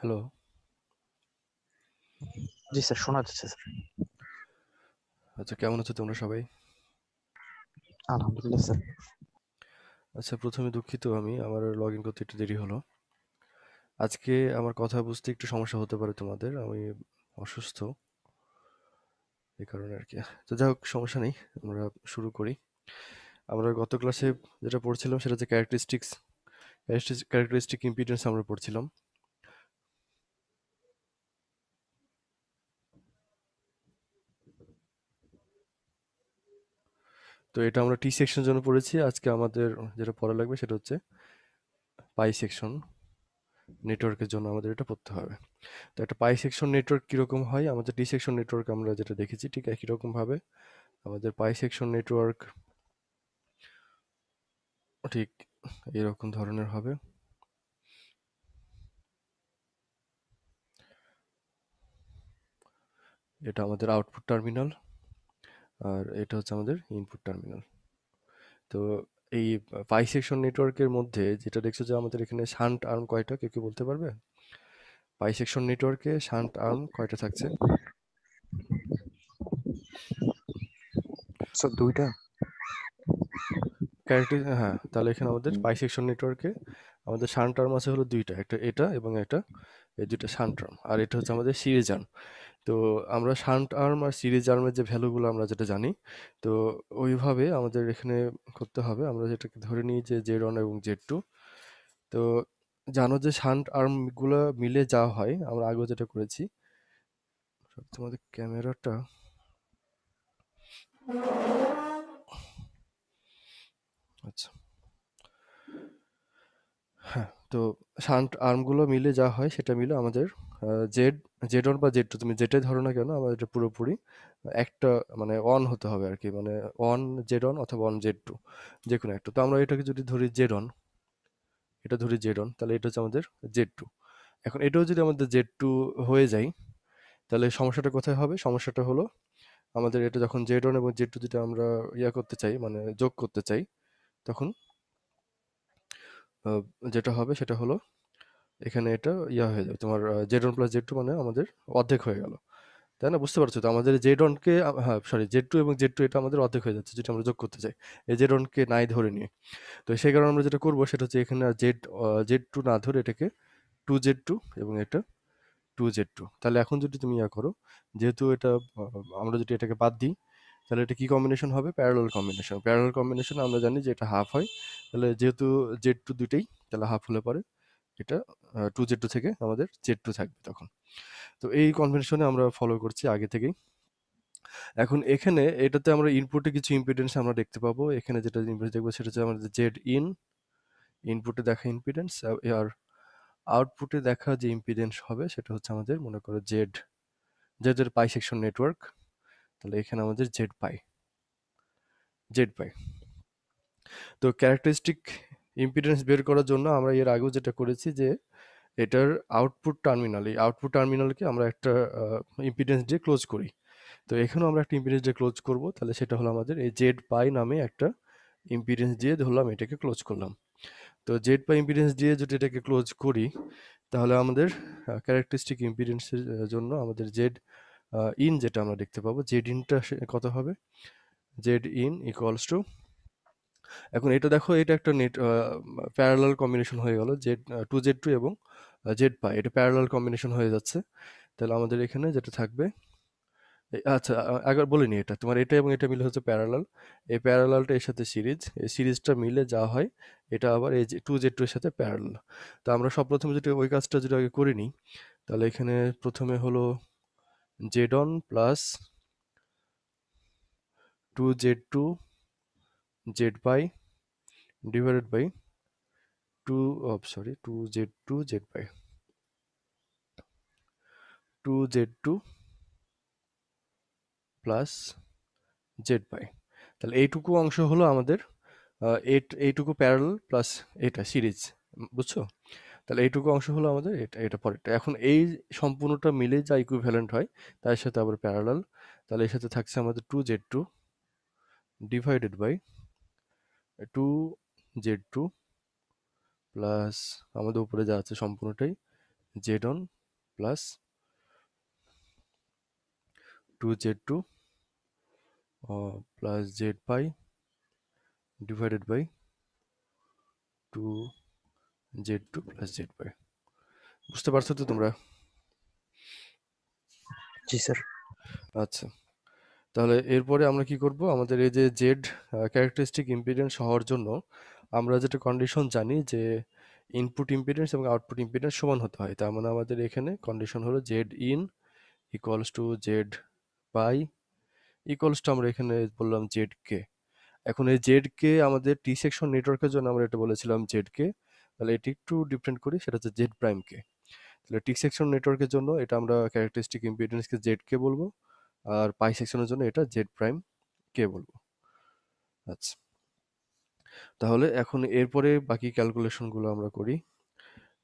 Hello জি sir শোনা যাচ্ছে sir আচ্ছা কেমন আছো তোমরা সবাই আলহামদুলিল্লাহ স্যার আচ্ছা প্রথমে দুঃখিত আমি আমার লগ ইন করতে একটু দেরি হলো আজকে আমার কথা বুঝতে একটু সমস্যা হতে পারে তোমাদের আমি অসুস্থ এই কারণে আর কি তো যাই হোক সমস্যা নেই আমরা শুরু করি আমরা গত ক্লাসে যেটা পড়ছিলাম সেটা হচ্ছে ক্যারেক্টারিস্টিক্স ক্যারেক্টারিস্টিক ইম্পিডেন্স আমরা পড়ছিলাম তো এটা আমরা টি সেকশনের জন্য পড়েছি আজকে আমাদের যেটা পড়া লাগবে সেটা হচ্ছে পাই সেকশন নেটওয়ার্কের জন্য আমাদের এটা পড়তে হবে তো একটা পাই সেকশন নেটওয়ার্ক কীরকম হয় আমাদের টি সেকশন নেটওয়ার্ক আমরা যেটা দেখেছি ঠিক একই রকমভাবে আমাদের পাই সেকশন নেটওয়ার্ক ঠিক এরকম ধরনের হবে এটা আমাদের আউটপুট টার্মিনাল আর এটা হচ্ছে আমাদের ইনপুট টার্মিনাল তো এই সেকশন নেটওয়ার্কের মধ্যে যেটা দেখছো যে আমাদের এখানে শান্ট আর্ম কয়টা কেউ কেউ বলতে পারবে সেকশন নেটওয়ার্কে শান্ট আর্ম কয়টা থাকছে স্যার দুইটা ক্যারেক্টার হ্যাঁ তাহলে এখানে আমাদের সেকশন নেটওয়ার্কে আমাদের শান্ট আর্ম আছে হলো দুইটা একটা এটা এবং একটা এই দুইটা শান্ট আর্ম আর এটা হচ্ছে আমাদের সিরিজ আর্ম তো আমরা শান্ট আর্ম আর সিরিজ আর্মের যে ভ্যালুগুলো আমরা যেটা জানি, তো ওইভাবে আমাদের এখানে করতে হবে। আমরা যেটাকে ধরে নিই যে ওয়ান এবং টু তো জানো যে শান্ট আর্মগুলো মিলে যা হয়, আমরা আগেও যেটা করেছি। তোমাদের ক্যামেরাটা আচ্ছা। হ্যাঁ, তো শান্ট আর্মগুলো মিলে যা হয় সেটা মিলে আমাদের জেড জেড ওয়ান বা জেড টু তুমি যেটাই ধরো না কেন আমার এটা পুরোপুরি একটা মানে অন হতে হবে আর কি মানে অন জেড ওয়ান অথবা অন জেড টু যে কোনো একটা তো আমরা এটাকে যদি ধরি জেড ওয়ান এটা ধরি জেড ওয়ান তাহলে এটা হচ্ছে আমাদের জেড টু এখন এটাও যদি আমাদের জেড টু হয়ে যায় তাহলে সমস্যাটা কোথায় হবে সমস্যাটা হলো আমাদের এটা যখন জেড ওয়ান এবং জেড টু যেটা আমরা ইয়া করতে চাই মানে যোগ করতে চাই তখন যেটা হবে সেটা হলো এখানে এটা ইয়া হয়ে যাবে তোমার Z one plus Z two মানে আমাদের অর্ধেক হয়ে গেল তাই না বুঝতে পারছো তো আমাদের জেড ওয়ানকে হ্যাঁ সরি জেড টু এবং জেড টু এটা আমাদের অর্ধেক হয়ে যাচ্ছে যেটা আমরা যোগ করতে চাই এই জেড ওয়ানকে নাই ধরে নিয়ে তো সেই কারণে আমরা যেটা করবো সেটা হচ্ছে এখানে জেড জেড টু না ধরে এটাকে টু জেড টু এবং এটা টু জেড টু তাহলে এখন যদি তুমি ইয়া করো যেহেতু এটা আমরা যদি এটাকে বাদ দিই তাহলে এটা কি কম্বিনেশন হবে প্যারালাল কম্বিনেশন প্যারালাল কম্বিনেশন আমরা জানি যে এটা হাফ হয় তাহলে যেহেতু জেড টু দুটোই তাহলে হাফ হলে পরে এটা টু জেড টু থেকে আমাদের জেড টু থাকবে তখন তো এই কনভেনশনে আমরা ফলো করছি আগে থেকেই এখন এখানে এটাতে আমরা ইনপুটে কিছু ইম্পিডেন্স আমরা দেখতে পাবো এখানে যেটা ইম্পিডেন্স দেখবো সেটা হচ্ছে আমাদের জেড ইন ইনপুটে দেখা ইম্পিডেন্স আর আউটপুটে দেখা যে ইম্পিডেন্স হবে সেটা হচ্ছে আমাদের মনে করো জেড জেডের পাই সেকশন নেটওয়ার্ক তাহলে এখানে আমাদের জেড পাই জেড পাই তো ক্যারেক্টারিস্টিক ইম্পিডেন্স বের করার জন্য আমরা এর আগেও যেটা করেছি যে এটার আউটপুট টার্মিনাল এই আউটপুট টার্মিনালকে আমরা একটা ইম্পিডেন্স দিয়ে ক্লোজ করি তো এখানেও আমরা একটা ইম্পিডেন্স দিয়ে ক্লোজ করব তাহলে সেটা হলো আমাদের এই জেড পাই নামে একটা ইম্পিডেন্স দিয়ে ধরলাম এটাকে ক্লোজ করলাম তো জেড পাই ইম্পিডেন্স দিয়ে যদি এটাকে ক্লোজ করি তাহলে আমাদের ক্যারেক্টারিস্টিক ইম্পিডেন্সের জন্য আমাদের জেড ইন যেটা আমরা দেখতে পাবো জেড ইনটা কত হবে জেড ইন ইকুয়ালস টু এখন এটা দেখো এটা একটা নেট প্যারালাল কম্বিনেশন হয়ে গেল জেড টু জেড টু এবং জেড পাই এটা প্যারালাল কম্বিনেশন হয়ে যাচ্ছে তাহলে আমাদের এখানে যেটা থাকবে আচ্ছা একবার বলিনি এটা তোমার এটা এবং এটা মিলে হচ্ছে প্যারালাল এই প্যারালালটা এর সাথে সিরিজ এই সিরিজটা মিলে যা হয় এটা আবার এই টু জেড টু এর সাথে প্যারালাল তো আমরা সব প্রথমে যদি ওই কাজটা যদি আগে করে নিই তাহলে এখানে প্রথমে হলো Z one plus two Z two z by divided by 2 oh, uh, sorry 2z2 z by 2z2 plus Z by তাহলে এইটুকু অংশ হলো আমাদের এট এইটুকু প্যারাল প্লাস এটা সিরিজ বুঝছো তাহলে এইটুকু অংশ হলো আমাদের এটা এটা পরেরটা এখন এই সম্পূর্ণটা মিলে যা ইকুইভ্যালেন্ট হয় তার সাথে আবার প্যারালাল তাহলে এর সাথে থাকছে আমাদের two Z two divided by two Z two plus আমাদের উপরে যা আছে সম্পূর্ণটাই Z one plus two Z two plus Z pi divided by two Z two plus Z pi বুঝতে পারছো তো তোমরা জি স্যার আচ্ছা তাহলে এরপরে আমরা কি করব আমাদের এই যে জেড ক্যারেক্টারিস্টিক ইম্পিডেন্স হওয়ার জন্য আমরা যেটা কন্ডিশন জানি যে ইনপুট ইম্পিডেন্স এবং আউটপুট ইম্পিডেন্স সমান হতে হয় তার মানে আমাদের এখানে কন্ডিশন হলো Z in equals to Z pi equals to আমরা এখানে বললাম জেড কে এখন এই জেড কে আমাদের টি সেকশন নেটওয়ার্কের জন্য আমরা এটা বলেছিলাম জেড কে তাহলে এটি একটু ডিপেন্ড করি সেটা হচ্ছে জেড প্রাইম কে তাহলে টি সেকশন নেটওয়ার্কের জন্য এটা আমরা ক্যারেক্টারিস্টিক ইম্পিডেন্সকে জেড কে বলবো আর পাই সেকশনের জন্য এটা জেড প্রাইম কে বলবো আচ্ছা তাহলে এখন এরপরে বাকি ক্যালকুলেশনগুলো আমরা করি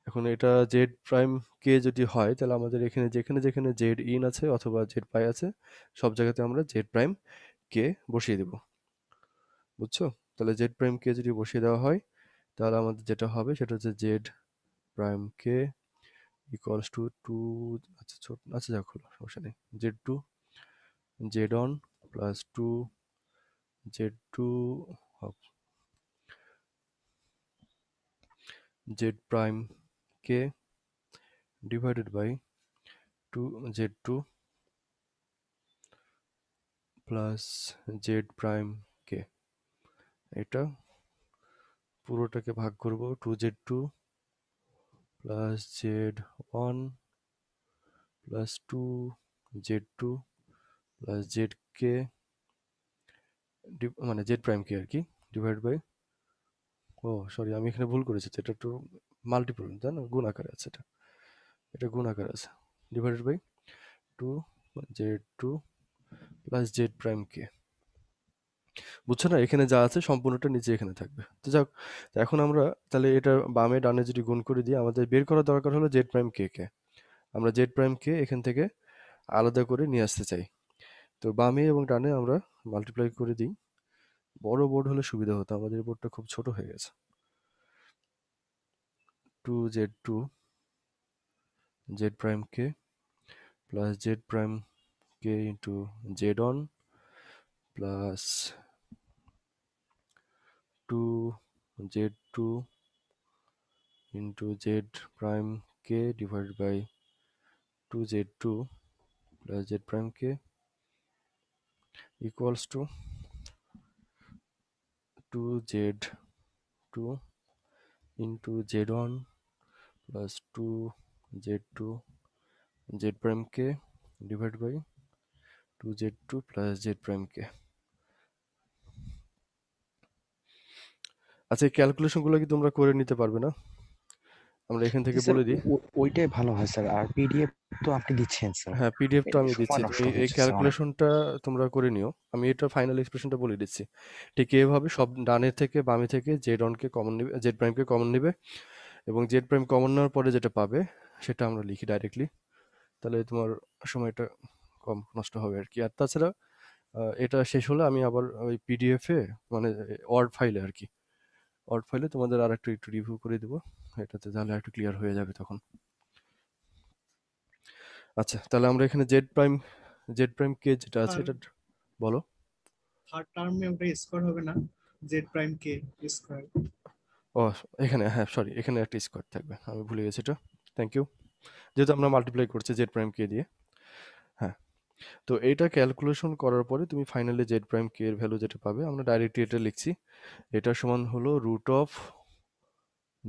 এখন এটা জেড প্রাইম কে যদি হয় তাহলে আমাদের এখানে যেখানে যেখানে জেড ইন আছে অথবা জেড পাই আছে সব জায়গাতে আমরা জেড প্রাইম কে বসিয়ে দেব বুঝছো তাহলে জেড প্রাইম কে যদি বসিয়ে দেওয়া হয় তাহলে আমাদের যেটা হবে সেটা হচ্ছে Z prime K equals to two আচ্ছা ছোট আচ্ছা যা খোলো সমস্যা নেই Z two z1 plus 2 z2 of z prime k divided by 2 z2 plus z prime k এটা পুরোটাকে ভাগ করব two Z two plus Z one plus two Z two plus Z জেডকে মানে জেড প্রাইম কে আর কি divide by O sorry আমি এখানে ভুল করেছি এটা একটু মাল্টিপল তাই গুণ আকারে আছে এটা এটা গুণ আকারে আছে divided by two Z two plus Z prime K বুঝছো না এখানে যা আছে সম্পূর্ণটা নিচে এখানে থাকবে তো যাক এখন আমরা তাহলে এটা বামে ডানে যদি গুণ করে দিই আমাদের বের করার দরকার হলো জেড প্রাইম কে কে আমরা জেড প্রাইম কে এখান থেকে আলাদা করে নিয়ে আসতে চাই তো বামে এবং ডানে আমরা মাল্টিপ্লাই করে দিই বড় বোর্ড হলে সুবিধা হতো আমাদের বোর্ডটা খুব ছোট হয়ে গেছে two Z two Z prime K plus Z prime K into Z one plus two Z two into Z prime K divide by two Z two plus Z prime K equals to 2z2 into z1 plus 2z2 z prime k divided by 2z2 plus z prime k আচ্ছা এই ক্যালকুলেশনগুলো কি তোমরা করে নিতে পারবে না আমরা এখান থেকে বলে দিই ওইটাই ভালো হয় স্যার আর পিডিএফ তো আপনি দিচ্ছেন স্যার হ্যাঁ পিডিএফ তো আমি দিচ্ছি এই ক্যালকুলেশনটা তোমরা করে নিও আমি এটা ফাইনাল এক্সপ্রেশনটা বলে দিচ্ছি ঠিক এভাবে সব ডানে থেকে বামে থেকে জেড অনকে কমন নেবে জেড প্রাইমকে কমন নেবে এবং জেড প্রাইম কমন নেওয়ার পরে যেটা পাবে সেটা আমরা লিখি ডাইরেক্টলি তাহলে তোমার সময়টা কম নষ্ট হবে আর কি আর তাছাড়া এটা শেষ হলে আমি আবার ওই পিডিএফে মানে ওয়ার্ড ফাইলে আর কি ওয়ার্ড ফাইলে তোমাদের আর একটু একটু রিভিউ করে দেবো এটাতে তাহলে একটু ক্লিয়ার হয়ে যাবে তখন আচ্ছা তাহলে আমরা এখানে Z prime Z prime K যেটা আছে এটা বলো থার্ড টার্মে ওটা স্কয়ার হবে না জেড প্রাইম কে স্কয়ার ও এখানে হ্যাঁ সরি এখানে একটা স্কয়ার থাকবে আমি ভুলে গেছি এটা থ্যাংক ইউ যেহেতু আমরা মাল্টিপ্লাই করছি জেড প্রাইম কে দিয়ে হ্যাঁ তো এটা ক্যালকুলেশন করার পরে তুমি ফাইনালি জেড প্রাইম কে এর ভ্যালু যেটা পাবে আমরা ডাইরেক্টলি এটা লিখছি এটা সমান হলো root of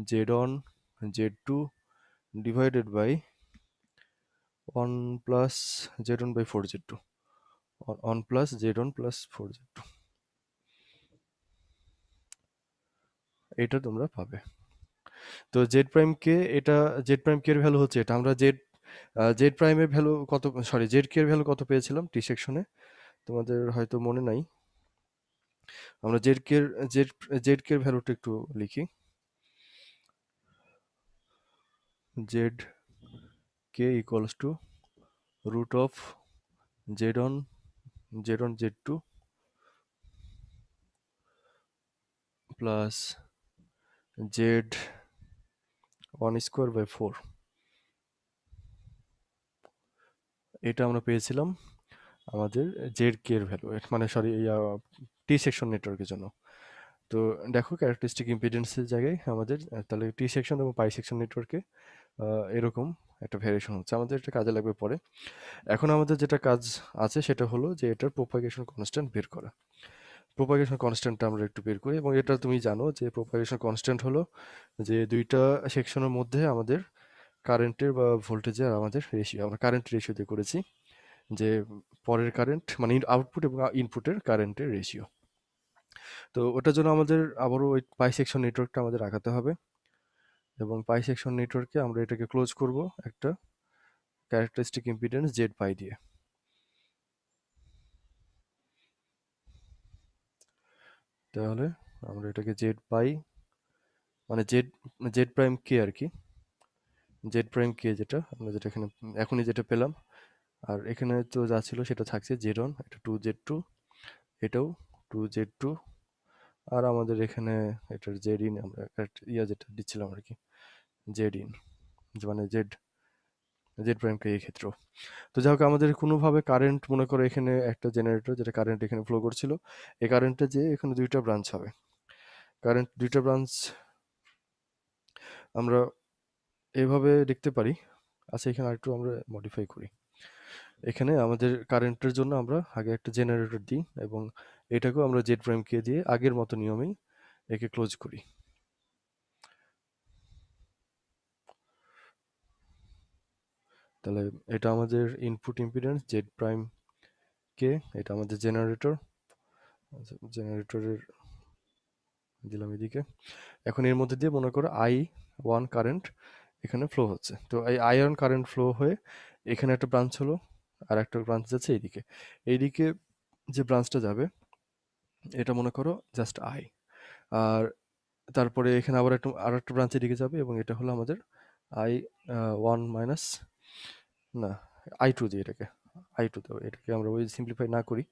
Z Z two divided by one plus Z divided by 1 plus z1 one plus Z 1 plus four Z two এটা তোমরা পাবে তো জেড প্রাইম কে এটা জেড প্রাইম কে এর ভ্যালু হচ্ছে এটা আমরা জেড জেড প্রাইমের ভ্যালু কত সরি জেড কে এর ভ্যালু কত পেয়েছিলাম টি সেকশনে তোমাদের হয়তো মনে নাই আমরা জেড কে এর জেড জেড কে এর ভ্যালুটা একটু লিখি Z K two root of Z one Z one Z two plus Z one square by four এটা আমরা পেয়েছিলাম আমাদের জেড কে এর ভ্যালু মানে সরি টি সেকশন নেটওয়ার্কের জন্য তো দেখো ক্যারেক্টারিস্টিক ইম্পিডেন্সের জায়গায় আমাদের তাহলে টি সেকশন এবং পাই সেকশন নেটওয়ার্কে এরকম একটা ভেরিয়েশন হচ্ছে আমাদের এটা কাজে লাগবে পরে এখন আমাদের যেটা কাজ আছে সেটা হলো যে এটার প্রোপাগেশন কনস্ট্যান্ট বের করা প্রোপাগেশন কনস্ট্যান্টটা আমরা একটু বের করি এবং এটা তুমি জানো যে প্রোপাগেশন কনস্ট্যান্ট হলো যে দুইটা সেকশনের মধ্যে আমাদের কারেন্টের বা ভোল্টেজের আমাদের রেশিও আমরা কারেন্ট রেশিও দিয়ে করেছি যে পরের কারেন্ট মানে আউটপুট এবং ইনপুটের কারেন্টের রেশিও তো ওটার জন্য আমাদের আবারও ওই বাই সেকশন নেটওয়ার্কটা আমাদের রাখাতে হবে এবং পাই সেকশন নেটওয়ার্কে আমরা এটাকে ক্লোজ করব একটা ক্যারেক্টারিস্টিক ইম্পিডেন্স জেড পাই দিয়ে তাহলে আমরা এটাকে জেড পাই মানে জেড জেড প্রাইম কে আর কি জেড প্রাইম কে যেটা আমরা যেটা এখানে এখনই যেটা পেলাম আর এখানে তো যা ছিল সেটা থাকছে জেড ওয়ান এটা টু জেড টু এটাও টু জেড টু আর আমাদের এখানে এটার জেড ইন আমরা ইয়া যেটা দিচ্ছিলাম আর কি জেড ইন মানে জেড জেড প্রাইমকে এই ক্ষেত্র তো যাই হোক আমাদের কোনোভাবে কারেন্ট মনে করো এখানে একটা জেনারেটর যেটা কারেন্ট এখানে ফ্লো করছিল এই কারেন্টটা যে এখানে দুইটা ব্রাঞ্চ হবে কারেন্ট দুইটা ব্রাঞ্চ আমরা এভাবে দেখতে পারি আচ্ছা এখানে আরেকটু আমরা মডিফাই করি এখানে আমাদের কারেন্টের জন্য আমরা আগে একটা জেনারেটর দিই এবং এটাকেও আমরা জেড প্রাইম কে দিয়ে আগের মতো নিয়মেই একে ক্লোজ করি তাহলে এটা আমাদের ইনপুট ইম্পিডেন্স জেড প্রাইম কে এটা আমাদের জেনারেটর আচ্ছা, জেনারেটরের দিলাম এদিকে এখন এর মধ্যে দিয়ে মনে করো আই ওয়ান কারেন্ট এখানে ফ্লো হচ্ছে তো এই আয়রন কারেন্ট ফ্লো হয়ে এখানে একটা ব্রাঞ্চ হলো আর একটা ব্রাঞ্চ যাচ্ছে এইদিকে এইদিকে যে ব্রাঞ্চটা যাবে এটা মনে করো জাস্ট আই আর তারপরে এখানে আবার একটু আর একটা ব্রাঞ্চে দিকে যাবে এবং এটা হলো আমাদের আই ওয়ান মাইনাস না আই টু দিয়ে এটাকে আই টু দেবো এটাকে আমরা ওই সিম্পলিফাই না করি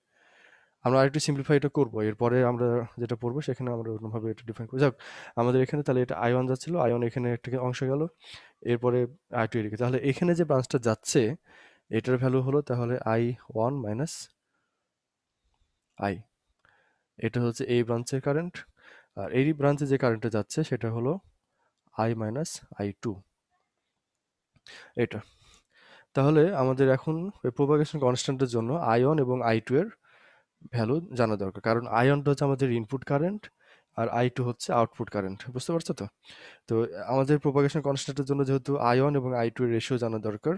আমরা আরেকটু সিম্পলিফাই এটা করবো এরপরে আমরা যেটা পড়বো সেখানে আমরা অন্যভাবে এটা ডিফাইন করি যাক আমাদের এখানে তাহলে এটা আই ওয়ান যাচ্ছিলো আই ওয়ান এখানে একটা অংশ গেল এরপরে আই টু এদিকে তাহলে এখানে যে ব্রাঞ্চটা যাচ্ছে এটার ভ্যালু হলো তাহলে আই ওয়ান মাইনাস আই এটা হচ্ছে এই ব্রাঞ্চের কারেন্ট আর এই ব্রাঞ্চে যে কারেন্টটা যাচ্ছে সেটা হলো আই মাইনাস আই টু এটা তাহলে আমাদের এখন প্রোপাগেশন কনস্ট্যান্টের জন্য আয়ন এবং আই টু এর ভ্যালু জানা দরকার কারণ আয়নটা হচ্ছে আমাদের ইনপুট কারেন্ট আর আই টু হচ্ছে আউটপুট কারেন্ট বুঝতে পারছো তো তো আমাদের প্রোপাগেশন কনস্ট্যান্টের জন্য যেহেতু আয়ন এবং আই টু এর রেশিও জানা দরকার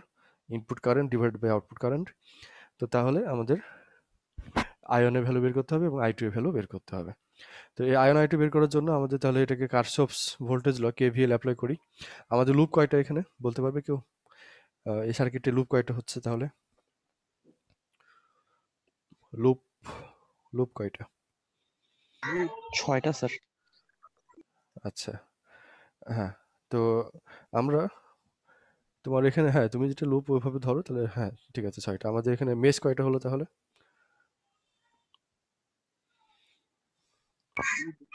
input current divide by output current তো তাহলে আমাদের আয়নের ভ্যালু বের করতে হবে এবং আই টু এর ভ্যালু বের করতে হবে তো এই আয়ন আই টু বের করার জন্য আমাদের তাহলে এটাকে Kirchhoff's voltage law KVL apply করি আমাদের লুপ কয়টা এখানে বলতে পারবে কেউ এই সার্কিটে লুপ কয়টা হচ্ছে তাহলে লুপ লুপ কয়টা ছয়টা স্যার আচ্ছা হ্যাঁ তো আমরা তোমার এখানে হ্যাঁ তুমি যেটা লুপ ওইভাবে ধরো তাহলে হ্যাঁ ঠিক আছে ছয়টা আমাদের এখানে মেস কয়টা হলো তাহলে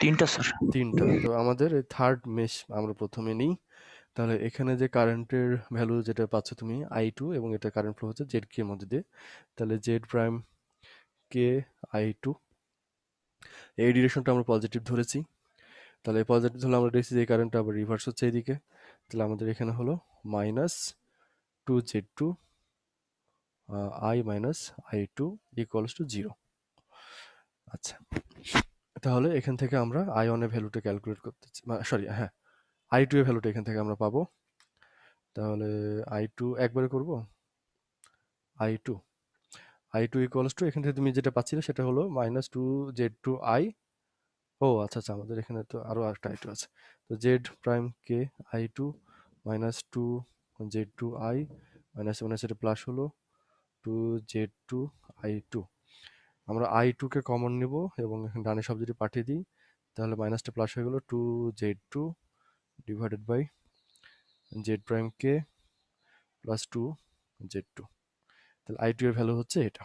তিনটা স্যার তিনটা তো আমাদের থার্ড মেশ আমরা প্রথমে নিই তাহলে এখানে যে কারেন্টের ভ্যালু যেটা পাচ্ছ তুমি আই টু এবং এটা কারেন্ট ফ্লো হচ্ছে জেড কে মধ্যে দিয়ে তাহলে জেড প্রাইম কে আই টু এই ডিরেকশনটা আমরা পজিটিভ ধরেছি তাহলে পজিটিভ ধরলে আমরা দেখছি যে কারেন্টটা আবার রিভার্স হচ্ছে এদিকে তাহলে আমাদের এখানে হলো minus two Z two I minus I two equals to zero আচ্ছা তাহলে এখান থেকে আমরা আই ওয়ান এর ভ্যালুটা ক্যালকুলেট করতে সরি হ্যাঁ আই টু এর ভ্যালুটা এখান থেকে আমরা পাবো তাহলে আই টু একবারে করবো I two I two equals to এখান থেকে তুমি যেটা পাচ্ছিলে সেটা হলো minus two Z two I ও আচ্ছা আচ্ছা আমাদের এখানে তো আরও একটা আই টু আছে তো জেড প্রাইম কে I two minus two Z two I minus minus এটা প্লাস হলো two Z two I two আমরা আই টুকে কমন নিব এবং ডানে সব যদি পাঠিয়ে দিই তাহলে মাইনাসটা প্লাস হয়ে গেল two Z two divided by Z prime K plus two Z two তাহলে আই টু এর ভ্যালু হচ্ছে এটা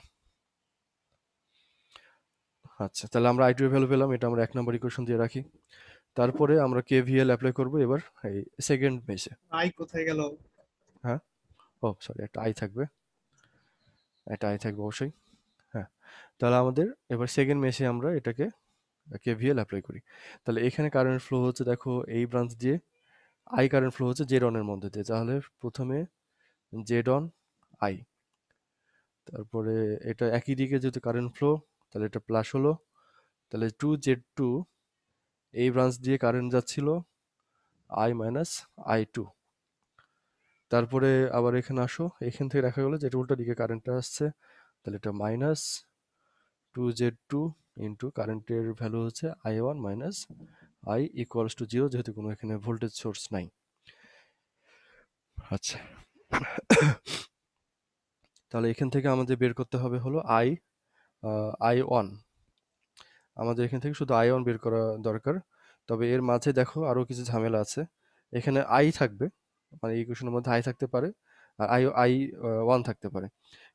আচ্ছা তাহলে আমরা আই টু এর ভ্যালু পেলাম এটা আমরা এক নম্বর ইকুয়েশন দিয়ে রাখি তারপরে আমরা কে ভিএল অ্যাপ্লাই করব এবার এই সেকেন্ড মেসে আই কোথায় গেল হ্যাঁ ও সরি একটা আই থাকবে একটা আই থাকবে অবশ্যই হ্যাঁ তাহলে আমাদের এবার সেকেন্ড মেসে আমরা এটাকে কেভিএল অ্যাপ্লাই করি তাহলে এখানে কারেন্ট ফ্লো হচ্ছে দেখো এই ব্রাঞ্চ দিয়ে আই কারেন্ট ফ্লো হচ্ছে জেড অনের মধ্যে দিয়ে তাহলে প্রথমে জেড অন আই তারপরে এটা একই দিকে যেহেতু কারেন্ট ফ্লো তাহলে এটা প্লাস হলো তাহলে টু জেড টু এই ব্রাঞ্চ দিয়ে কারেন্ট যাচ্ছিল আই মাইনাস আই টু তারপরে আবার এখানে আসো এখান থেকে দেখা গেলো যে উল্টো দিকে কারেন্টটা আসছে তাহলে এটা minus two Z two into কারেন্টের ভ্যালু হচ্ছে I one minus I equals to zero যেহেতু কোনো এখানে ভোল্টেজ সোর্স নাই আচ্ছা তাহলে এখান থেকে আমাদের বের করতে হবে হলো আই আই ওয়ান আমাদের এখান থেকে শুধু আই ওয়ান বের করা দরকার তবে এর মাঝে দেখো আরও কিছু ঝামেলা আছে এখানে আই থাকবে মানে ইকুয়েশনের মধ্যে আই থাকতে পারে আর আই আই ওয়ান থাকতে পারে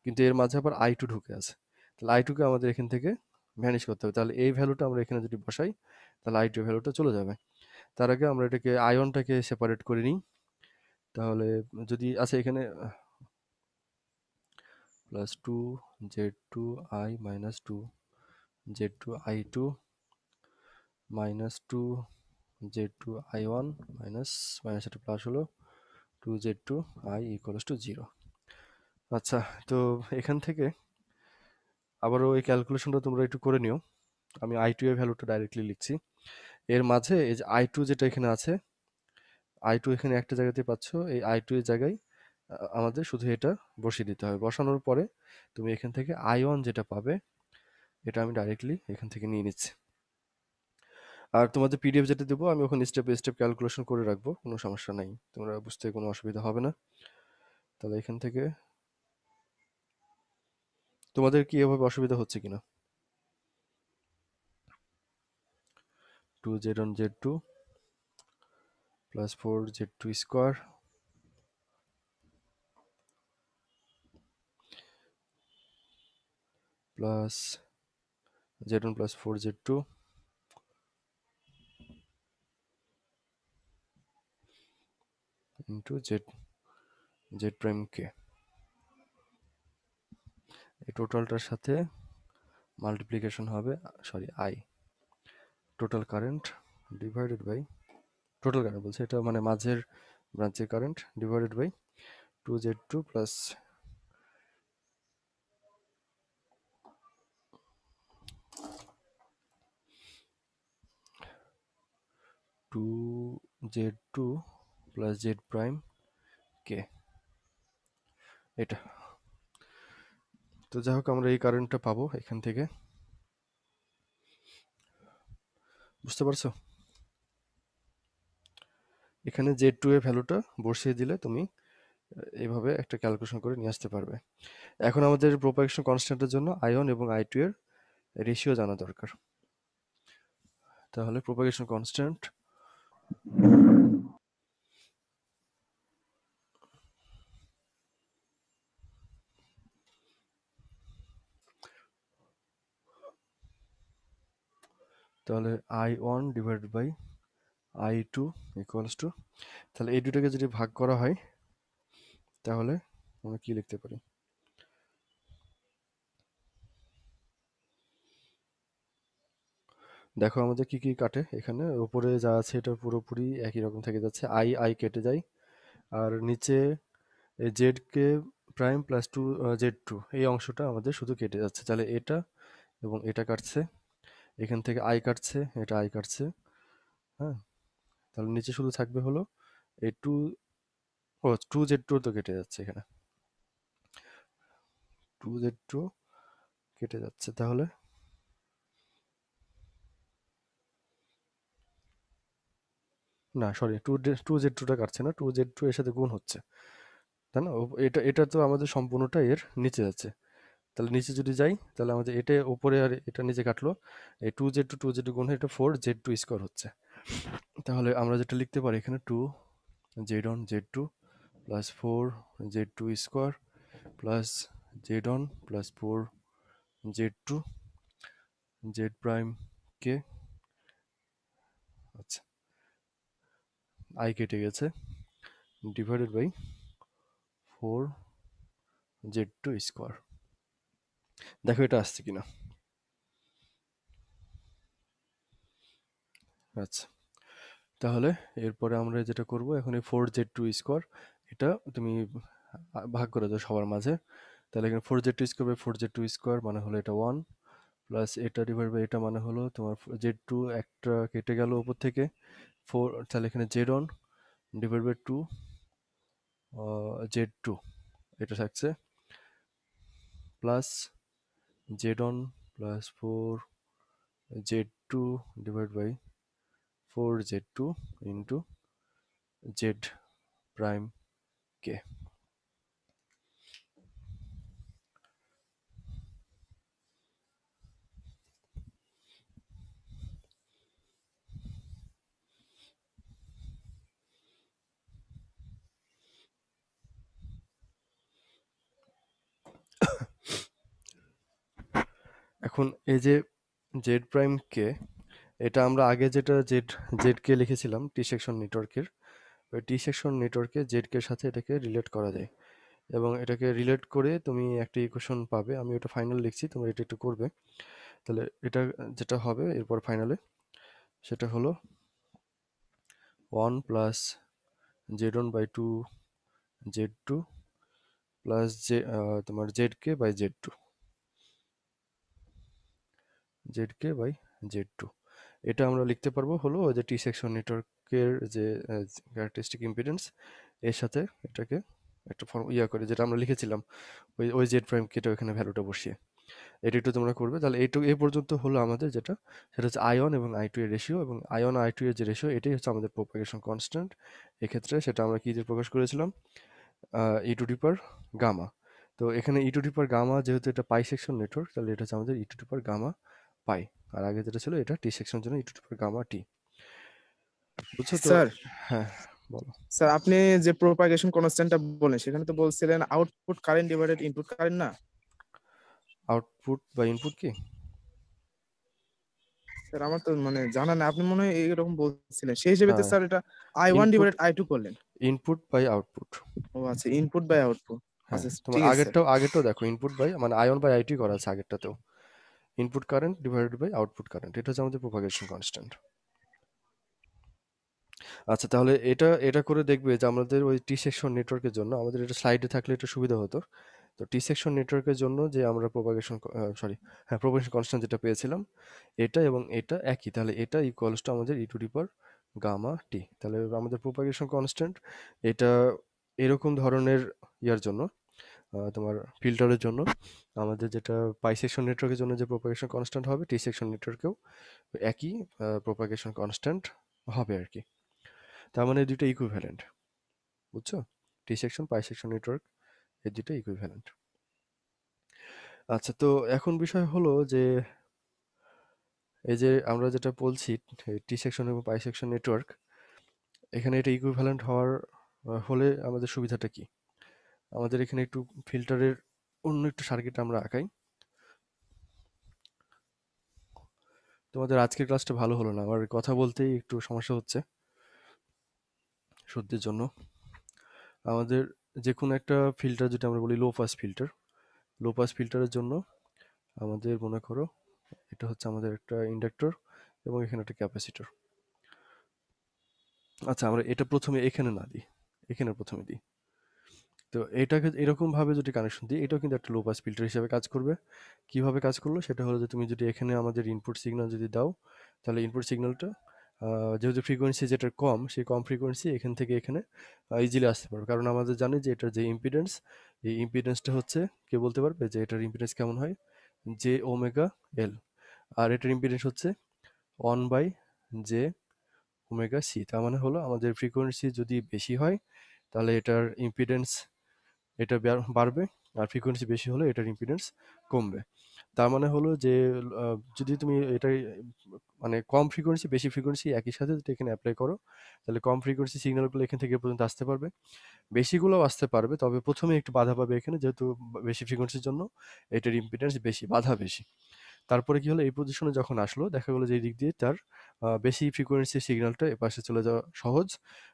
কিন্তু এর মাঝে আবার আই টু ঢুকে আছে তাহলে আই টুকে আমাদের এখান থেকে ম্যানেজ করতে হবে তাহলে এই ভ্যালুটা আমরা এখানে যদি বসাই তাহলে আই টু ভ্যালুটা চলে যাবে তার আগে আমরা এটাকে আয়নটাকে সেপারেট করে নিই তাহলে যদি আছে আচ্ছা এখানে plus two Z two I minus two Z two I two minus two Z two I one minus minus একটা প্লাস হলো two Z two I equals to zero আচ্ছা তো এখান থেকে আবারও এই ক্যালকুলেশনটা তোমরা একটু করে নিও আমি আই টু এর ভ্যালুটা ডাইরেক্টলি লিখছি এর মাঝে এই যে আই টু যেটা এখানে আছে আই টু এখানে একটা জায়গাতে পাচ্ছ এই আই টু এর জায়গায় আমাদের শুধু এটা বসিয়ে দিতে হবে বসানোর পরে তুমি এখান থেকে আই ওয়ান যেটা পাবে এটা আমি ডাইরেক্টলি এখান থেকে নিয়ে নিচ্ছি আর তোমাদের পিডিএফ যেটা দেবো আমি ওখানে স্টেপ বাই স্টেপ ক্যালকুলেশন করে রাখবো কোনো সমস্যা নাই তোমরা বুঝতে কোনো অসুবিধা হবে না তাহলে এখান থেকে তোমাদের কি এভাবে অসুবিধা হচ্ছে কিনা two Z one Z two plus four Z two square plus Z one plus four Z two into z z prime কে এই টোটালটার সাথে মাল্টিপ্লিকেশন হবে sorry I total current divided by total current বলছে এটা মানে মাঝের ব্রাঞ্চের current divided by two Z two plus two Z two plus Z prime কে এটা তো যাই হোক আমরা এই কারেন্টটা পাবো এখান থেকে বুঝতে পারছো এখানে জেড টু এর ভ্যালুটা বসিয়ে দিলে তুমি এইভাবে একটা ক্যালকুলেশন করে নিয়ে আসতে পারবে এখন আমাদের প্রোপাগেশন কনস্ট্যান্টের জন্য আয়ন এবং আই টু এর রেশিও জানা দরকার তাহলে প্রোপাগেশন কনস্ট্যান্ট তাহলে I one divide by I two equals to তাহলে এই দুটাকে যদি ভাগ করা হয় তাহলে আমরা কি লিখতে পারি দেখো আমাদের কি কি কাটে এখানে ওপরে যা আছে এটা পুরোপুরি একই রকম থেকে যাচ্ছে আই আই কেটে যায় আর নিচে জেড কে prime plus two Z two এই অংশটা আমাদের শুধু কেটে যাচ্ছে তাহলে এটা এবং এটা কাটছে এখান থেকে আই কাটছে এটা আই কাটছে হ্যাঁ তাহলে নিচে শুধু থাকবে হলো এই টু ও টু জেড টু তো কেটে যাচ্ছে এখানে টু জেড টু কেটে যাচ্ছে তাহলে না সরি টু টু জেড টুটা কাটছে না টু জেড টু এর সাথে গুণ হচ্ছে তাই না এটা এটা তো আমাদের সম্পূর্ণটা এর নিচে যাচ্ছে তাহলে নিচে যদি যাই তাহলে আমাদের এটা উপরে আর এটা নিচে কাটলো এই two Z two two Z গুণ এটা ফোর জেড টু স্কোয়ার হচ্ছে তাহলে আমরা যেটা লিখতে পারি এখানে two Z one Z two plus four Z two square plus Z one plus four Z two Z prime কে আচ্ছা আই কেটে গেছে divided by four Z two square দেখো এটা আসছে কিনা আচ্ছা তাহলে এরপরে আমরা যেটা করব এখন এই ফোর জেড টু স্কোয়ার এটা তুমি ভাগ করে দাও সবার মাঝে তাহলে এখানে four Z two square by four Z two square মানে হলো এটা ওয়ান প্লাস এটা ডিভাইড বাই এটা মানে হলো তোমার জেড টু একটা কেটে গেল ওপর থেকে ফোর তাহলে এখানে Z one divide by two Z two এটা থাকছে plus z1 plus 4 z2 divided by 4 z2 into z prime k এখন এই যে জেড প্রাইম কে এটা আমরা আগে যেটা জেড জেড কে লিখেছিলাম টি সেকশন নেটওয়ার্কের ওই টি সেকশন নেটওয়ার্কে জেড কে সাথে এটাকে রিলেট করা যায় এবং এটাকে রিলেট করে তুমি একটা ইকুয়েশন পাবে আমি ওটা ফাইনাল লিখছি তোমরা এটা একটু করবে তাহলে এটা যেটা হবে এরপর ফাইনালে সেটা হলো one plus Z one by two Z two plus J তোমার জেড কে বাই জেড টু জেড কে বাই জেড টু এটা আমরা লিখতে পারবো হলো যে টি সেকশন নেটওয়ার্কের যে ক্যারেক্টারিস্টিক ইম্পিডেন্স এর সাথে এটাকে একটা ফর্ম ইয়া করে যেটা আমরা লিখেছিলাম ওই ওই জেড প্রাইম কেটা ওখানে ভ্যালুটা বসিয়ে এটা একটু তোমরা করবে তাহলে এইটুকু এ পর্যন্ত হলো আমাদের যেটা সেটা হচ্ছে আয়ন এবং আই টু এর রেশিও এবং আয়ন আই টু এর যে রেশিও এটাই হচ্ছে আমাদের প্রোপাগেশন কনস্ট্যান্ট এক্ষেত্রে সেটা আমরা কী দিয়ে প্রকাশ করেছিলাম ই টু ডিপার গামা তো এখানে ই টু ডিপার গামা যেহেতু এটা পাই সেকশন নেটওয়ার্ক তাহলে এটা হচ্ছে আমাদের ই টু ডিপার গামা পাই আর আগে যেটা ছিল এটা টি সেকশন জন্য ই টু পাওয়ার গামা টি বুঝছো তো স্যার হ্যাঁ বলো স্যার আপনি যে প্রোপাগেশন কনস্ট্যান্টটা বলেন সেখানে তো বলছিলেন output current divided input current না আউটপুট বা ইনপুট কি স্যার আমার তো মানে জানা না আপনি মনে হয় এরকম বলছিলেন সেই হিসেবে তো হ্যাঁ। স্যার এটা I one divided I two করলেন ইনপুট বাই আউটপুট ও আচ্ছা ইনপুট বাই আউটপুট আচ্ছা তোমার আগেরটাও আগেরটাও দেখো ইনপুট বাই মানে I one by I two করা আছে আগেরটাতেও input current divided by output current এটা হচ্ছে আমাদের প্রোপাগেশন কনস্ট্যান্ট আচ্ছা তাহলে এটা এটা করে দেখবে যে আমাদের ওই টি সেকশন নেটওয়ার্কের জন্য আমাদের এটা স্লাইডে থাকলে এটা সুবিধা হতো তো টি সেকশন নেটওয়ার্কের জন্য যে আমরা প্রোপাগেশন সরি হ্যাঁ প্রোপাগেশন কনস্ট্যান্ট যেটা পেয়েছিলাম এটা এবং এটা একই তাহলে এটা ইকুয়ালস টু আমাদের ই টু গামা টি তাহলে আমাদের প্রোপাগেশন কনস্ট্যান্ট এটা এরকম ধরনের ইয়ার জন্য তোমার ফিল্টারের জন্য আমাদের যেটা পাই সেকশন নেটওয়ার্কের জন্য যে প্রোপাগেশন কনস্ট্যান্ট হবে টি সেকশন নেটওয়ার্কেও একই প্রোপাগেশন কনস্ট্যান্ট হবে আর কি তার মানে দুটো ইকুইভ্যালেন্ট বুঝছো T section pi section network এই দুটো ইকুইভ্যালেন্ট আচ্ছা তো এখন বিষয় হলো যে এই যে আমরা যেটা বলছি টি সেকশন এবং পাই সেকশন নেটওয়ার্ক এখানে এটা ইকুইভ্যালেন্ট হওয়ার হলে আমাদের সুবিধাটা কী আমাদের এখানে একটু ফিল্টারের অন্য একটু সার্কিট আমরা আঁকাই তোমাদের আজকের ক্লাসটা ভালো হলো না আমার কথা বলতেই একটু সমস্যা হচ্ছে সর্দির জন্য আমাদের যে কোনো একটা ফিল্টার যেটা আমরা বলি low pass filter low pass ফিল্টারের জন্য আমাদের মনে করো এটা হচ্ছে আমাদের একটা ইন্ডাক্টর এবং এখানে একটা ক্যাপাসিটর আচ্ছা আমরা এটা প্রথমে এখানে না দিই এখানে প্রথমে দিই তো এটাকে এরকমভাবে যদি কানেকশন দিই এটাও কিন্তু একটা লো পাস ফিল্টার হিসেবে কাজ করবে কিভাবে কাজ করলো সেটা হলো যে তুমি যদি এখানে আমাদের ইনপুট সিগন্যাল যদি দাও তাহলে ইনপুট সিগন্যালটা যেহেতু ফ্রিকোয়েন্সি যেটা কম সেই কম ফ্রিকোয়েন্সি এখান থেকে এখানে ইজিলি আসতে পারবে কারণ আমাদের জানি যে এটার যে ইম্পিডেন্স এই ইম্পিডেন্সটা হচ্ছে কে বলতে পারবে যে এটার ইম্পিডেন্স কেমন হয় জে ওমেগা এল আর এটার ইম্পিডেন্স হচ্ছে one by J omega C তার মানে হলো আমাদের ফ্রিকোয়েন্সি যদি বেশি হয় তাহলে এটার ইম্পিডেন্স এটা বাড়বে আর ফ্রিকোয়েন্সি বেশি হলে এটার ইম্পিডেন্স কমবে তার মানে হলো যে যদি তুমি এটা মানে কম ফ্রিকোয়েন্সি বেশি ফ্রিকোয়েন্সি একই সাথে যদি এখানে অ্যাপ্লাই করো তাহলে কম ফ্রিকোয়েন্সি সিগন্যালগুলো এখান থেকে পর্যন্ত আসতে পারবে বেশিগুলোও আসতে পারবে তবে প্রথমে একটু বাধা পাবে এখানে যেহেতু বেশি ফ্রিকোয়েন্সির জন্য এটার ইম্পিডেন্স বেশি বাধা বেশি তারপরে কি হলো এই পজিশনে যখন আসলো দেখা গেলো যে এই দিক দিয়ে তার বেশি ফ্রিকোয়েন্সি সিগন্যালটা এপাশে চলে যাওয়া সহজ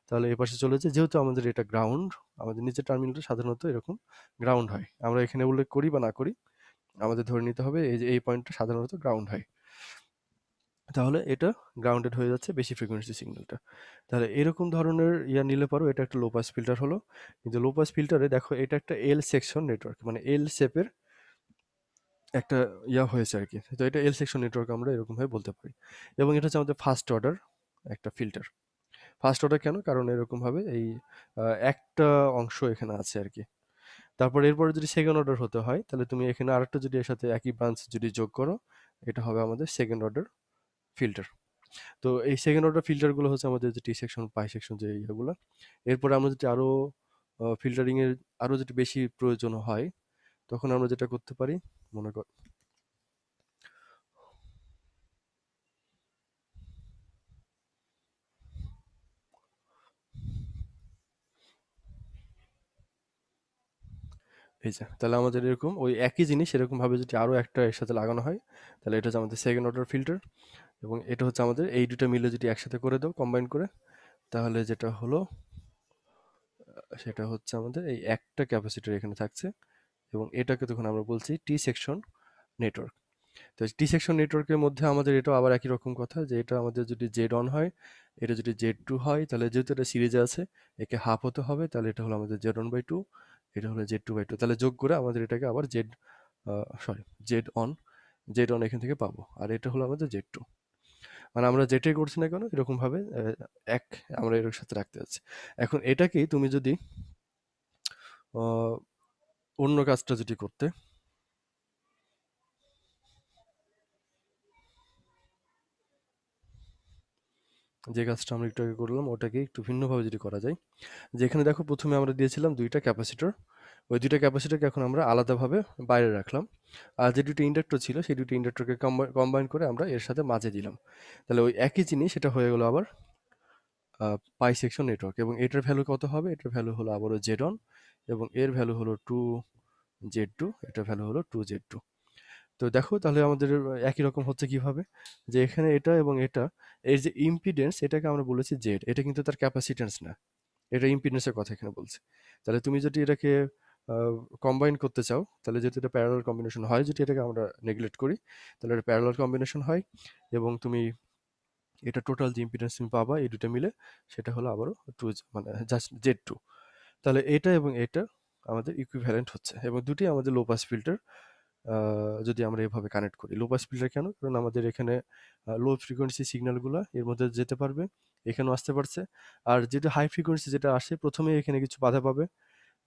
তাহলে এপাশে চলে যায় যেহেতু আমাদের এটা গ্রাউন্ড আমাদের নিচের টার্মিনালটা সাধারণত এরকম গ্রাউন্ড হয় আমরা এখানে উল্লেখ করি বা না করি আমাদের ধরে নিতে হবে এই যে এই পয়েন্টটা সাধারণত গ্রাউন্ড হয় তাহলে এটা গ্রাউন্ডেড হয়ে যাচ্ছে বেশি ফ্রিকোয়েন্সি সিগন্যালটা তাহলে এরকম ধরনের ইয়া নিলে পারো এটা একটা লোপাস ফিল্টার হলো কিন্তু লোপাস ফিল্টারে দেখো এটা একটা এল সেকশন নেটওয়ার্ক মানে এল শেপের একটা ইয়া হয়েছে আর কি তো এটা এল সেকশন নেটওয়ার্ক আমরা এরকমভাবে বলতে পারি এবং এটা হচ্ছে আমাদের ফার্স্ট অর্ডার একটা ফিল্টার ফার্স্ট অর্ডার কেন কারণ এরকমভাবে এই একটা অংশ এখানে আছে আর কি তারপর এরপরে যদি সেকেন্ড অর্ডার হতে হয় তাহলে তুমি এখানে আরেকটা যদি এর সাথে একই ব্রাঞ্চ যদি যোগ করো এটা হবে আমাদের সেকেন্ড অর্ডার ফিল্টার তো এই সেকেন্ড অর্ডার ফিল্টারগুলো হচ্ছে আমাদের যে টি সেকশন পাই সেকশন যে ইয়েগুলো এরপরে আমরা যদি আরও ফিল্টারিংয়ের আরও যদি বেশি প্রয়োজন হয় তখন আমরা যেটা করতে পারি মনে কর তাহলে আমাদের এরকম ওই একই জিনিস ভাবে যদি আরো একটা এর সাথে লাগানো হয় তাহলে এটা হচ্ছে আমাদের সেকেন্ড অর্ডার ফিল্টার এবং এটা হচ্ছে আমাদের এই দুটো মিলে যদি একসাথে করে দাও কম্বাইন করে তাহলে যেটা হলো সেটা হচ্ছে আমাদের এই একটা ক্যাপাসিটার এখানে থাকছে এবং এটাকে তখন আমরা বলছি টি সেকশন নেটওয়ার্ক তো টি সেকশন নেটওয়ার্কের মধ্যে আমাদের এটা আবার একই রকম কথা যে এটা আমাদের যদি জেড অন হয় এটা যদি জেড টু হয় তাহলে যেহেতু এটা সিরিজে আছে একে হাফ হতে হবে তাহলে এটা হলো আমাদের জেড অন বাই টু এটা হলো জেড টু বাই টু তাহলে যোগ করে আমাদের এটাকে আবার Z sorry Z one Z one এখান থেকে পাবো আর এটা হলো আমাদের জেড টু মানে আমরা জেটে করছি না কেন এরকমভাবে এক আমরা এর সাথে রাখতে যাচ্ছি এখন এটাকেই তুমি যদি অন্য কাজটা যেটি করতে যে কাজটা আমরা একটু আগে করলাম ওটাকে একটু ভিন্নভাবে যদি করা যায় যেখানে দেখো প্রথমে আমরা দিয়েছিলাম দুইটা ক্যাপাসিটর ওই দুইটা ক্যাপাসিটারকে এখন আমরা আলাদাভাবে বাইরে রাখলাম আর যে দুটি ইন্ডাক্টর ছিল সেই দুটি ইন্ডাক্টরকে কম্বাইন করে আমরা এর সাথে মাঝে দিলাম তাহলে ওই একই জিনিস সেটা হয়ে গেল আবার পাই সেকশন নেটওয়ার্ক এবং এটার ভ্যালু কত হবে এটার ভ্যালু হলো আবারও জেড অন এবং এর ভ্যালু হলো টু জেড টু এটা ভ্যালু হলো টু জেড টু তো দেখো তাহলে আমাদের একই রকম হচ্ছে কিভাবে যে এখানে এটা এবং এটা এর যে ইম্পিডেন্স এটাকে আমরা বলেছি জেড এটা কিন্তু তার ক্যাপাসিটেন্স না এটা ইম্পিডেন্সের কথা এখানে বলছি তাহলে তুমি যদি এটাকে কম্বাইন করতে চাও তাহলে যেহেতু এটা প্যারালাল কম্বিনেশন হয় যদি এটাকে আমরা নেগলেক্ট করি তাহলে এটা প্যারালাল কম্বিনেশন হয় এবং তুমি এটা টোটাল যে ইম্পিডেন্স তুমি পাবা এই দুটো মিলে সেটা হলো আবারও টু মানে জাস্ট জেড টু তাহলে এটা এবং এটা আমাদের ইকুইভ্যালেন্ট হচ্ছে এবং দুটি আমাদের লো পাস ফিল্টার যদি আমরা এভাবে কানেক্ট করি লো পাস ফিল্টার কেন কারণ আমাদের এখানে লো ফ্রিকোয়েন্সি সিগন্যালগুলো এর মধ্যে যেতে পারবে এখানেও আসতে পারছে আর যেটা হাই ফ্রিকোয়েন্সি যেটা আসে প্রথমে এখানে কিছু বাধা পাবে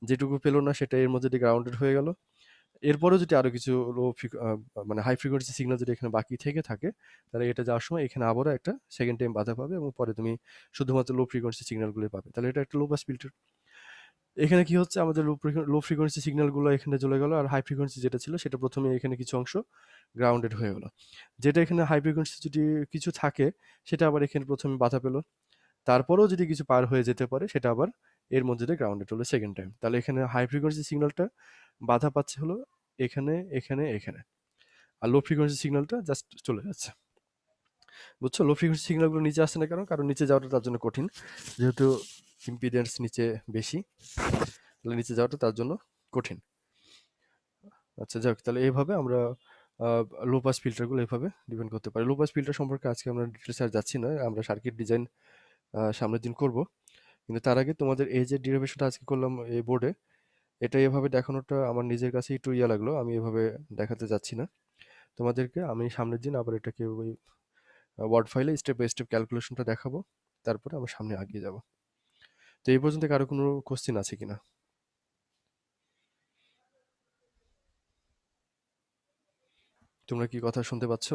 যেটুকু পেলো না সেটা এর মধ্যে গ্রাউন্ডেড হয়ে গেল এরপরেও যদি আরও কিছু লো মানে হাই ফ্রিকোয়েন্সি সিগন্যাল যদি এখানে বাকি থেকে থাকে তাহলে এটা যাওয়ার সময় এখানে আবারও একটা সেকেন্ড টাইম বাধা পাবে এবং পরে তুমি শুধুমাত্র লো ফ্রিকোয়েন্সি সিগন্যালগুলো পাবে তাহলে এটা একটা লো পাস ফিল্টার এখানে কি হচ্ছে আমাদের লো লো ফ্রিকোয়েন্সি সিগন্যালগুলো এখানে চলে গেল আর হাই ফ্রিকোয়েন্সি যেটা ছিল সেটা প্রথমে এখানে কিছু অংশ গ্রাউন্ডেড হয়ে গেলো যেটা এখানে হাই ফ্রিকোয়েন্সি যদি কিছু থাকে সেটা আবার এখানে প্রথমে বাধা পেল তারপরেও যদি কিছু পার হয়ে যেতে পারে সেটা আবার এর মধ্যে দিয়ে গ্রাউন্ডেড হলো সেকেন্ড টাইম তাহলে এখানে হাই ফ্রিকোয়েন্সি সিগন্যালটা বাধা পাচ্ছে হলো এখানে এখানে এখানে আর লো ফ্রিকোয়েন্সি সিগন্যালটা জাস্ট চলে যাচ্ছে বুঝছো লো ফ্রিকোয়েন্সি সিগন্যালগুলো নিচে আসছে না কেন কারণ নিচে যাওয়াটা তার জন্য কঠিন যেহেতু ইম্পিডেন্স নিচে বেশি তাহলে নিচে যাওয়াটা তার জন্য কঠিন আচ্ছা যাক তাহলে এইভাবে আমরা লোপাস ফিল্টারগুলো এইভাবে ডিপেন্ড করতে পারি লোপাস ফিল্টার সম্পর্কে আজকে আমরা ডিটেলস আর যাচ্ছি না আমরা সার্কিট ডিজাইন সামনের দিন করব কিন্তু তার আগে তোমাদের এই যে ডেরিভেশনটা আজকে করলাম এই বোর্ডে এটা এভাবে দেখানোটা আমার নিজের কাছে একটু ইয়া লাগলো আমি এভাবে দেখাতে যাচ্ছি না তোমাদেরকে আমি সামনের দিন আবার এটাকে ওই ওয়ার্ড ফাইলে স্টেপ বাই স্টেপ ক্যালকুলেশনটা দেখাবো তারপরে আমরা সামনে আগিয়ে যাবো তো এই পর্যন্ত কারো কোনো কোশ্চেন আছে কিনা তোমরা কি কথা শুনতে পাচ্ছ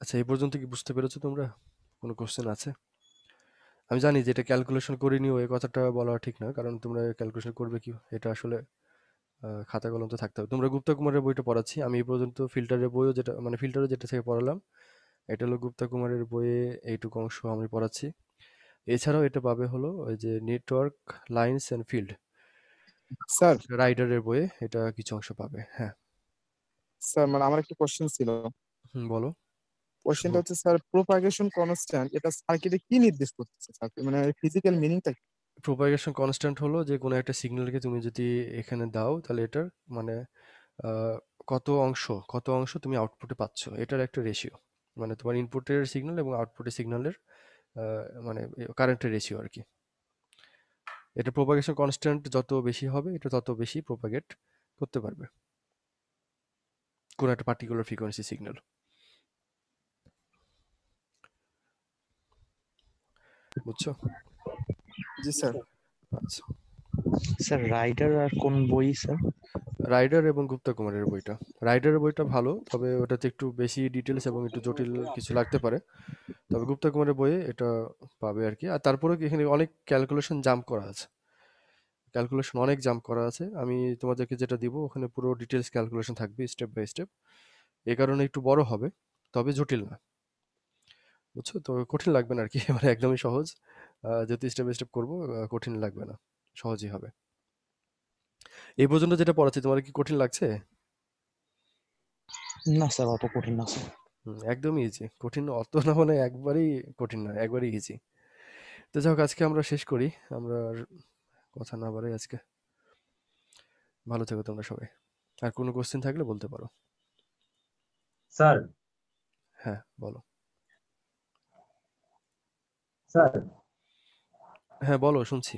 আচ্ছা এই পর্যন্ত কি বুঝতে পেরেছো তোমরা কোনো কোশ্চেন আছে আমি জানি যে এটা ক্যালকুলেশন করিনি ওই এই কথাটা বলা ঠিক না কারণ তোমরা ক্যালকুলেশন করবে কি এটা আসলে খাতা কলম তো থাকতে হবে। তোমরা গুপ্তা কুমারের বইটা পড়াচ্ছি। আমি এই পর্যন্ত ফিল্টারের বইও যেটা মানে ফিল্টারও যেটা থেকে পড়ালাম, এটা হলো গুপ্তা কুমারের বইয়ে এইটুকু অংশ আমি পড়াচ্ছি। এছাড়াও এটা পাবে হলো ওই যে network, lines and field. Sir রাইডারের বইয়ে এটা কিছু অংশ পাবে। হ্যাঁ। স্যার মানে আমার একটা কোশ্চেন ছিল। হুম, বলো। কোশ্চেনটা হচ্ছে স্যার প্রোপাগেশন কনস্ট্যান্ট এটা সার্কিটে কি নির্দেশ করতেছে স্যার? মানে ফিজিক্যাল মিনিংটা কি? প্রোপাগেশন কনস্ট্যান্ট হলো যে কোনো একটা সিগন্যালকে তুমি যদি এখানে দাও তাহলে এটার মানে কত অংশ কত অংশ তুমি আউটপুটে পাচ্ছ এটার একটা রেশিও মানে তোমার ইনপুটের সিগন্যাল এবং আউটপুটের সিগন্যালের মানে কারেন্টের রেশিও আর কি এটা প্রোপাগেশন কনস্ট্যান্ট যত বেশি হবে এটা তত বেশি প্রোপাগেট করতে পারবে কোনো একটা পার্টিকুলার ফ্রিকোয়েন্সি সিগন্যাল বুঝছো জি স্যার আচ্ছা স্যার রাইডার আর কোন বই স্যার রাইডার এবং গুপ্তা কুমারের বইটা রাইডারের বইটা ভালো তবে ওটাতে একটু বেশি ডিটেলস এবং একটু জটিল কিছু লাগতে পারে তবে গুপ্তা কুমারের বইয়ে এটা পাবে আর কি আর তারপরে এখানে অনেক ক্যালকুলেশন জাম্প করা আছে ক্যালকুলেশন অনেক জাম্প করা আছে আমি তোমাদেরকে যেটা দিব ওখানে পুরো ডিটেলস ক্যালকুলেশন থাকবে স্টেপ বাই স্টেপ এ কারণে একটু বড় হবে তবে জটিল না বুঝছো তো কঠিন লাগবে না আর কি মানে একদমই সহজ যদি স্টেপ স্টেপ করবো কঠিন লাগবে না সহজই হবে এই পর্যন্ত যেটা পড়াচ্ছি তোমার কি কঠিন লাগছে না স্যার অত কঠিন না স্যার একদমই ইজি কঠিন অত না মানে একবারই কঠিন না একবারই ইজি তো যাই হোক আজকে আমরা শেষ করি আমরা কথা না বাড়াই আজকে ভালো থেকো তোমরা সবাই আর কোনো কোশ্চেন থাকলে বলতে পারো স্যার হ্যাঁ বলো স্যার হ্যাঁ বলো শুনছি।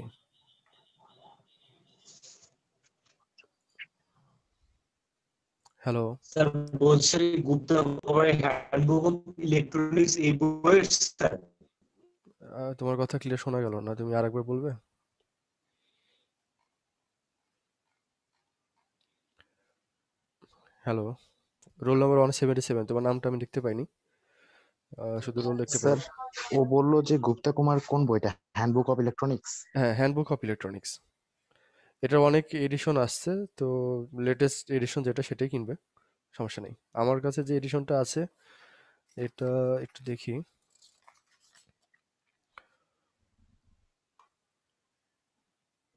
হ্যালো। স্যার বলছি গুপ্তা হ্যান্ডবুক ইলেকট্রনিক্স এই বইয়ের স্যার। আহ, তোমার কথা ক্লিয়ার শোনা গেল না তুমি আরেকবার বলবে? Hello roll number one seventy seven তোমার নামটা আমি দেখতে পাইনি শুধু রোল দেখতে স্যার ও বলল যে গুপ্তা কুমার কোন বইটা হ্যান্ডবুক অফ ইলেকট্রনিক্স হ্যাঁ হ্যান্ডবুক অফ ইলেকট্রনিক্স এটার অনেক এডিশন আসছে তো লেটেস্ট এডিশন যেটা সেটাই কিনবে সমস্যা নেই আমার কাছে যে এডিশনটা আছে এটা একটু দেখি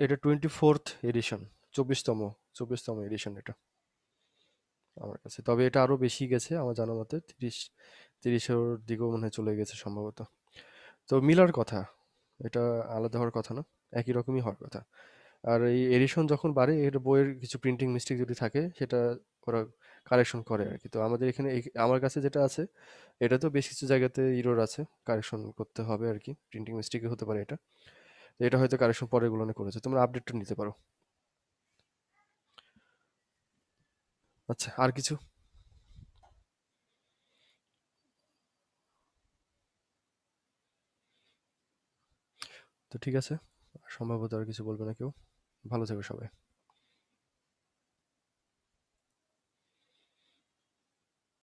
এটা টোয়েন্টি ফোর্থ এডিশন চব্বিশতম চব্বিশতম এডিশন এটা আমার কাছে তবে এটা আরও বেশি গেছে আমার জানা মতে তিরিশ তিরিশের দিকেও মনে হয় চলে গেছে সম্ভবত তো মিলার কথা এটা আলাদা হওয়ার কথা না একই রকমই হওয়ার কথা আর এই এডিশন যখন বাড়ে এর বইয়ের কিছু প্রিন্টিং মিস্টেক যদি থাকে সেটা ওরা কারেকশন করে আর কি তো আমাদের এখানে আমার কাছে যেটা আছে এটা তো বেশ কিছু জায়গাতে ইরোর আছে কারেকশন করতে হবে আর কি প্রিন্টিং মিস্টেকই হতে পারে এটা তো এটা হয়তো কারেকশন পরেগুলো করেছে তোমরা আপডেটটা নিতে পারো আচ্ছা আর কিছু তো ঠিক আছে সম্ভবত আর কিছু বলবে না কেউ ভালো থাকবে সবাই